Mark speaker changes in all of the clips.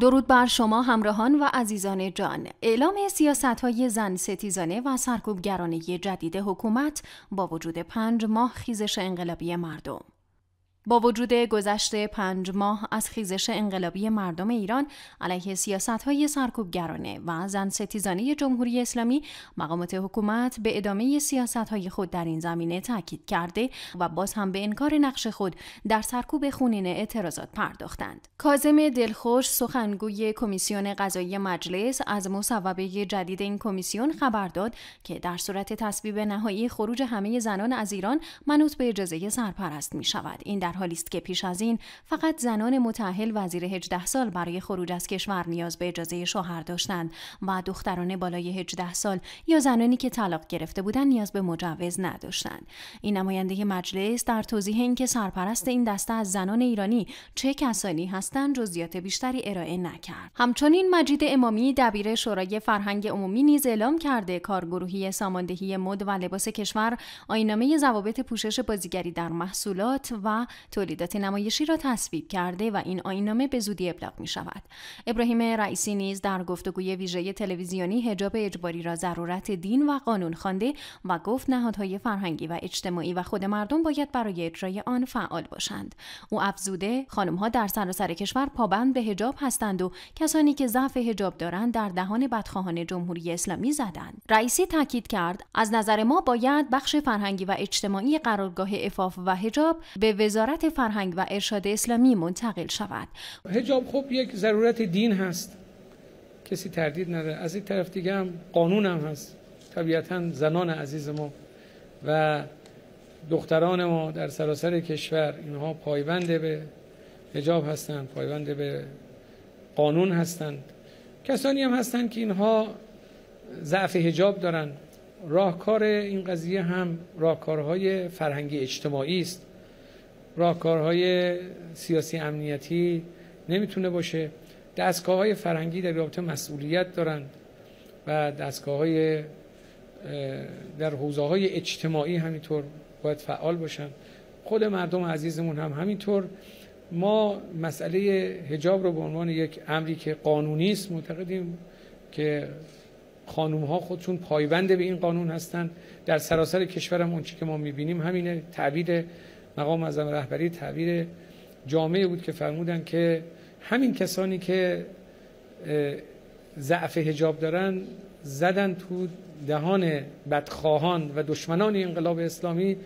Speaker 1: درود بر شما همراهان و عزیزان جان اعلام سیاست های زن ستیزانه و سرکوبگرانه جدید حکومت با وجود پنج ماه خیزش انقلابی مردم با وجود گذشت پنج ماه از خیزش انقلابی مردم ایران علیه سیاست های سرکوبگرانه و زن ستیزانی جمهوری اسلامی مقامات حکومت به ادامه سیاست های خود در این زمینه تاکید کرده و باز هم به انکار نقش خود در سرکوب خونین اعتراضات پرداختند کازم دلخوش سخنگوی کمیسیون قضایی مجلس از مصوبه جدید این کمیسیون خبر داد که در صورت تصویب نهایی خروج همه زنان از ایران منوط به اجازه سرپرست می شود این در حالی که پیش از این فقط زنان متأهل وزیر زیر 18 سال برای خروج از کشور نیاز به اجازه شوهر داشتند و دختران بالای 18 سال یا زنانی که طلاق گرفته بودند نیاز به مجوز نداشتند این نماینده مجلس در توضیح اینکه سرپرست این دسته از زنان ایرانی چه کسانی هستند جزئیات بیشتری ارائه نکرد همچنین مجید امامی دبیر شورای فرهنگ عمومی نیز اعلام کرده کارگروهی ساماندهی مد و لباس کشور آینامه ضوابط پوشش بازیگری در محصولات و تولیدات نمایشی را تصویب کرده و این آینامه به زودی ابلاغ می شود. ابراهیم رئیسی نیز در گفتگوی ویژه تلویزیونی حجاب اجباری را ضرورت دین و قانون خوانده و گفت نهادهای فرهنگی و اجتماعی و خود مردم باید برای اجرای آن فعال باشند. او افزوده خانمها در سراسر کشور پابند به حجاب هستند و کسانی که ضعف حجاب دارند در دهان بدخواهان جمهوری اسلامی زدند. رئیسی تاکید کرد از نظر ما باید بخش فرهنگی و اجتماعی قرارگاه افاف و حجاب به وزارت وزارت فرهنگ و ارشاد اسلامی منتقل شود
Speaker 2: هجاب خب یک ضرورت دین هست کسی تردید نداره از این طرف دیگه هم قانون هم هست طبیعتا زنان عزیز ما و دختران ما در سراسر کشور اینها پایبند به حجاب هستند پایبند به قانون هستند کسانی هم هستند که اینها ضعف حجاب دارند راهکار این قضیه هم راهکارهای فرهنگی اجتماعی است راهکارهای سیاسی امنیتی نمیتونه باشه دستگاه های فرنگی در رابطه مسئولیت دارند و دستگاه های در حوزه های اجتماعی همینطور باید فعال باشن خود مردم عزیزمون هم همینطور ما مسئله هجاب رو به عنوان یک امری که قانونی است معتقدیم که خانوم ها خودشون پایبند به این قانون هستند در سراسر کشور هم که ما میبینیم همینه تعبیر مقام معظم رهبری تعبیر جامعه بود که فرمودن که همین کسانی که ضعف هجاب دارن زدن تو دهان بدخواهان و دشمنان انقلاب اسلامی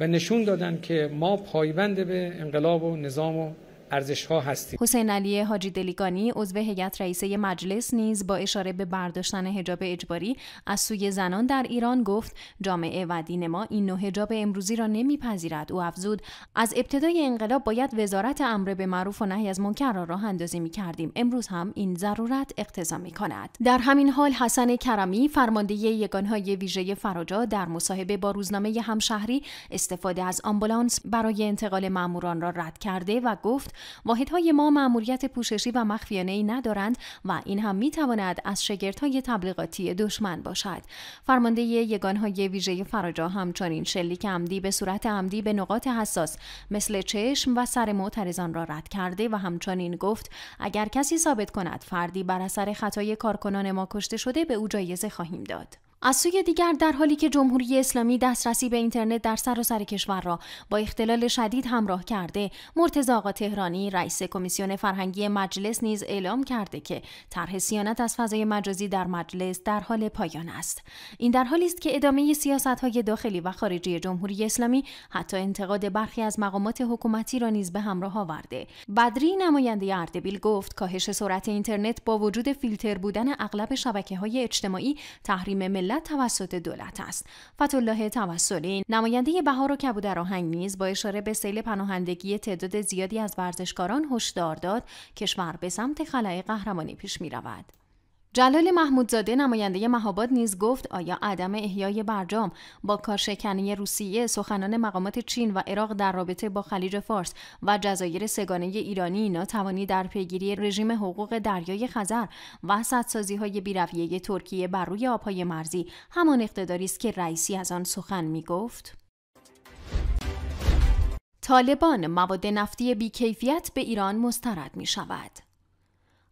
Speaker 2: و نشون دادن که ما پایبند به انقلاب و نظام و ارزش ها هستیم
Speaker 1: حسین علی حاجی دلیگانی عضو هیئت رئیسه مجلس نیز با اشاره به برداشتن حجاب اجباری از سوی زنان در ایران گفت جامعه و دین ما این نوع حجاب امروزی را نمیپذیرد او افزود از ابتدای انقلاب باید وزارت امر به معروف و نهی از منکر را راه اندازی می کردیم امروز هم این ضرورت اقتضا می کند در همین حال حسن کرمی فرمانده یگانهای ویژه فراجا در مصاحبه با روزنامه همشهری استفاده از آمبولانس برای انتقال ماموران را رد کرده و گفت واحدهای ما مأموریت پوششی و مخفیانه ای ندارند و این هم می تواند از های تبلیغاتی دشمن باشد فرمانده یگان های ویژه فراجا همچنین شلیک عمدی به صورت عمدی به نقاط حساس مثل چشم و سر معترضان را رد کرده و همچنین گفت اگر کسی ثابت کند فردی بر اثر خطای کارکنان ما کشته شده به او جایزه خواهیم داد از سوی دیگر در حالی که جمهوری اسلامی دسترسی به اینترنت در سراسر سر کشور را با اختلال شدید همراه کرده مرتضی آقا تهرانی رئیس کمیسیون فرهنگی مجلس نیز اعلام کرده که طرح سیانت از فضای مجازی در مجلس در حال پایان است این در حالی است که ادامه سیاست های داخلی و خارجی جمهوری اسلامی حتی انتقاد برخی از مقامات حکومتی را نیز به همراه آورده بدری نماینده اردبیل گفت کاهش سرعت اینترنت با وجود فیلتر بودن اغلب شبکه اجتماعی تحریم ملت توسط دولت است فتالله توسلی نماینده بهار و آهنگ نیز با اشاره به سیل پناهندگی تعداد زیادی از ورزشکاران هشدار داد کشور به سمت خلای قهرمانی پیش می رود. جلال محمودزاده نماینده مهاباد نیز گفت آیا عدم احیای برجام با کارشکنی روسیه سخنان مقامات چین و عراق در رابطه با خلیج فارس و جزایر سگانه ایرانی ناتوانی در پیگیری رژیم حقوق دریای خزر و سدسازی های بیرویه ترکیه بر روی آبهای مرزی همان اقتداری است که رئیسی از آن سخن می گفت؟ طالبان مواد نفتی بیکیفیت به ایران مسترد می شود.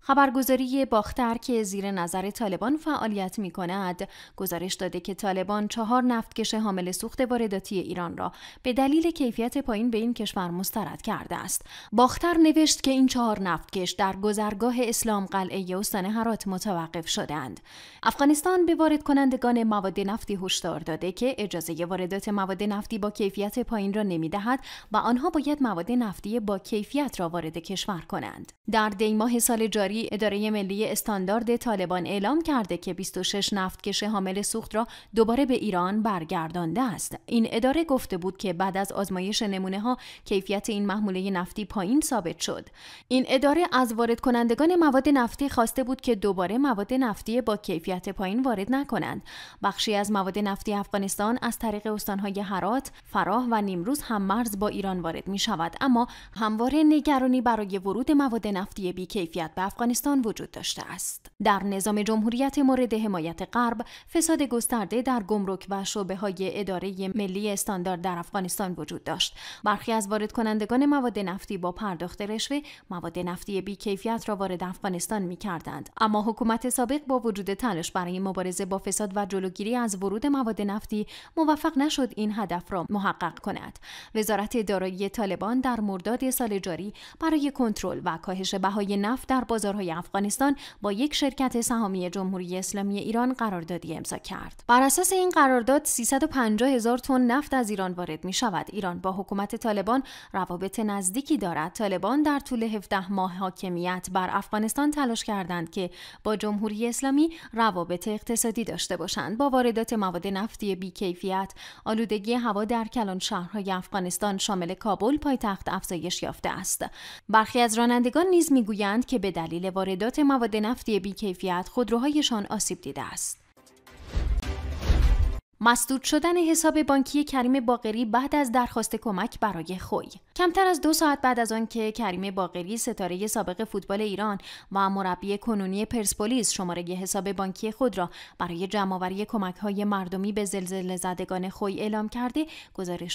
Speaker 1: خبرگزاری باختر که زیر نظر طالبان فعالیت می کند، گزارش داده که طالبان چهار نفتکش حامل سوخت وارداتی ایران را به دلیل کیفیت پایین به این کشور مسترد کرده است. باختر نوشت که این چهار نفتکش در گذرگاه اسلام قلعه استان هرات متوقف شدند. افغانستان به وارد کنندگان مواد نفتی هشدار داده که اجازه واردات مواد نفتی با کیفیت پایین را نمیدهد و آنها باید مواد نفتی با کیفیت را وارد کشور کنند. در دیماه سال جاری اداره ملی استاندارد طالبان اعلام کرده که 26 نفتکش حامل سوخت را دوباره به ایران برگردانده است. این اداره گفته بود که بعد از آزمایش نمونه ها کیفیت این محموله نفتی پایین ثابت شد. این اداره از وارد کنندگان مواد نفتی خواسته بود که دوباره مواد نفتی با کیفیت پایین وارد نکنند. بخشی از مواد نفتی افغانستان از طریق استانهای هرات، فراه و نیمروز هم مرز با ایران وارد می شود اما همواره نگرانی برای ورود مواد نفتی بی کیفیت به افغانستان وجود داشته است. در نظام جمهوریت مورد حمایت غرب، فساد گسترده در گمرک و شعبه های اداره ملی استاندارد در افغانستان وجود داشت. برخی از وارد کنندگان مواد نفتی با پرداخت رشوه، مواد نفتی کیفیت را وارد افغانستان می کردند. اما حکومت سابق با وجود تلاش برای مبارزه با فساد و جلوگیری از ورود مواد نفتی موفق نشد این هدف را محقق کند. وزارت دارایی طالبان در مرداد سال جاری برای کنترل و کاهش بهای نفت در بازار افغانستان با یک شرکت سهامی جمهوری اسلامی ایران قراردادی امضا کرد. بر اساس این قرارداد 350 هزار تن نفت از ایران وارد می شود. ایران با حکومت طالبان روابط نزدیکی دارد. طالبان در طول 17 ماه حاکمیت بر افغانستان تلاش کردند که با جمهوری اسلامی روابط اقتصادی داشته باشند. با واردات مواد نفتی بیکیفیت، آلودگی هوا در کلان شهرهای افغانستان شامل کابل پایتخت افزایش یافته است. برخی از رانندگان نیز میگویند که به دلیل واردات مواد نفتی بیکیفیت خودروهایشان آسیب دیده است. مسدود شدن حساب بانکی کریم باقری بعد از درخواست کمک برای خوی کمتر از دو ساعت بعد از آنکه کریم باقری ستاره سابق فوتبال ایران و مربی کنونی پرسپولیس شماره حساب بانکی خود را برای جمعآوری های مردمی به زلزله زدگان خوی اعلام کرده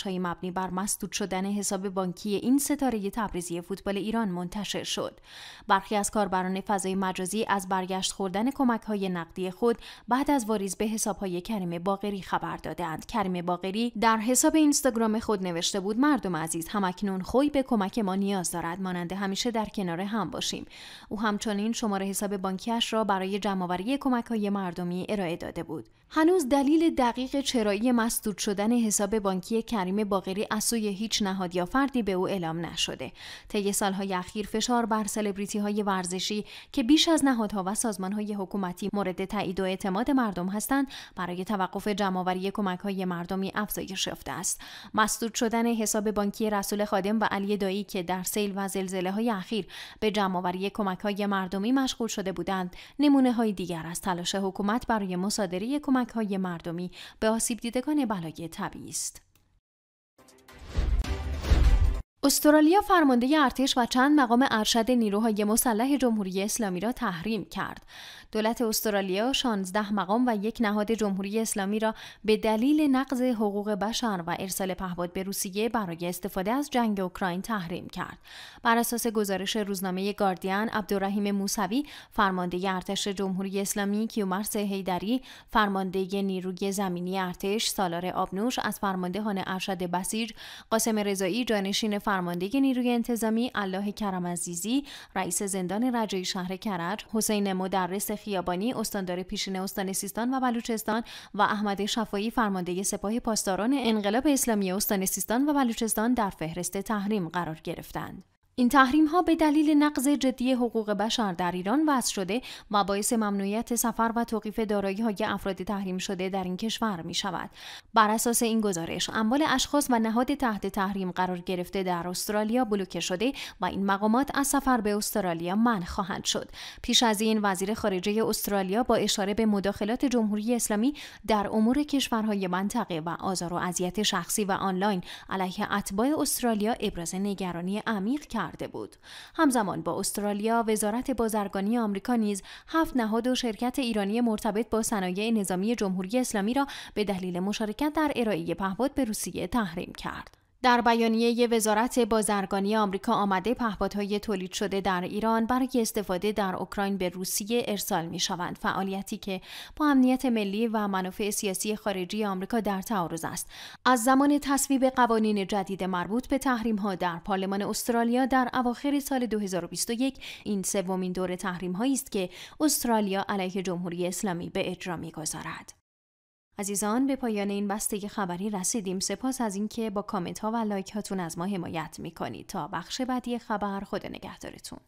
Speaker 1: های مبنی بر مسدود شدن حساب بانکی این ستاره تبریزی فوتبال ایران منتشر شد برخی از کاربران فضای مجازی از برگشت خوردن کمک‌های نقدی خود بعد از واریز به حساب‌های کریم باقری خبر دادند کریم باقری در حساب اینستاگرام خود نوشته بود مردم عزیز همکنون خوی به کمک ما نیاز دارد ماننده همیشه در کنار هم باشیم او همچنین شماره حساب بانکیش را برای جمعآوری کمک های مردمی ارائه داده بود هنوز دلیل دقیق چرایی مسدود شدن حساب بانکی کریم باقری از سوی هیچ نهاد یا فردی به او اعلام نشده طی سالهای اخیر فشار بر سلبریتی های ورزشی که بیش از نهادها و سازمان های حکومتی مورد تایید و اعتماد مردم هستند برای توقف جمع جمعآوری کمک های مردمی افزایش یافته است مسدود شدن حساب بانکی رسول خادم و علی دایی که در سیل و زلزله های اخیر به جمعآوری کمک های مردمی مشغول شده بودند نمونه های دیگر از تلاش حکومت برای مصادره کمک های مردمی به آسیب دیدگان بلای طبیعی است استرالیا فرمانده ارتش و چند مقام ارشد نیروهای مسلح جمهوری اسلامی را تحریم کرد. دولت استرالیا 16 مقام و یک نهاد جمهوری اسلامی را به دلیل نقض حقوق بشر و ارسال پهباد به روسیه برای استفاده از جنگ اوکراین تحریم کرد. بر اساس گزارش روزنامه گاردین، عبدالرحیم موسوی، فرمانده ارتش جمهوری اسلامی، کیومرس هیدری، فرمانده نیروی زمینی ارتش، سالار آبنوش از فرماندهان ارشد بسیج، قاسم رضایی جانشین فرمانده نیروی انتظامی الله کرم عزیزی رئیس زندان رجایی شهر کرج حسین مدرس خیابانی استاندار پیشین استان سیستان و بلوچستان و احمد شفایی فرمانده سپاه پاسداران انقلاب اسلامی استان سیستان و بلوچستان در فهرست تحریم قرار گرفتند این تحریم ها به دلیل نقض جدی حقوق بشر در ایران وضع شده و باعث ممنوعیت سفر و توقیف دارایی های افراد تحریم شده در این کشور می شود. بر اساس این گزارش، اموال اشخاص و نهاد تحت تحریم قرار گرفته در استرالیا بلوکه شده و این مقامات از سفر به استرالیا منع خواهند شد. پیش از این وزیر خارجه استرالیا با اشاره به مداخلات جمهوری اسلامی در امور کشورهای منطقه و آزار و اذیت شخصی و آنلاین علیه اتباع استرالیا ابراز نگرانی عمیق کرد بود. همزمان با استرالیا، وزارت بازرگانی آمریکا نیز هفت نهاد و شرکت ایرانی مرتبط با صنایع نظامی جمهوری اسلامی را به دلیل مشارکت در ارائه پهپاد به روسیه تحریم کرد. در بیانیه وزارت بازرگانی آمریکا آمده پهپادهای تولید شده در ایران برای استفاده در اوکراین به روسیه ارسال می شوند فعالیتی که با امنیت ملی و منافع سیاسی خارجی آمریکا در تعارض است از زمان تصویب قوانین جدید مربوط به تحریم ها در پارلمان استرالیا در اواخر سال 2021 این سومین دور تحریم است که استرالیا علیه جمهوری اسلامی به اجرا میگذارد عزیزان به پایان این بسته خبری رسیدیم سپاس از اینکه با کامنت ها و لایک هاتون از ما حمایت میکنید تا بخش بعدی خبر خود نگهدارتون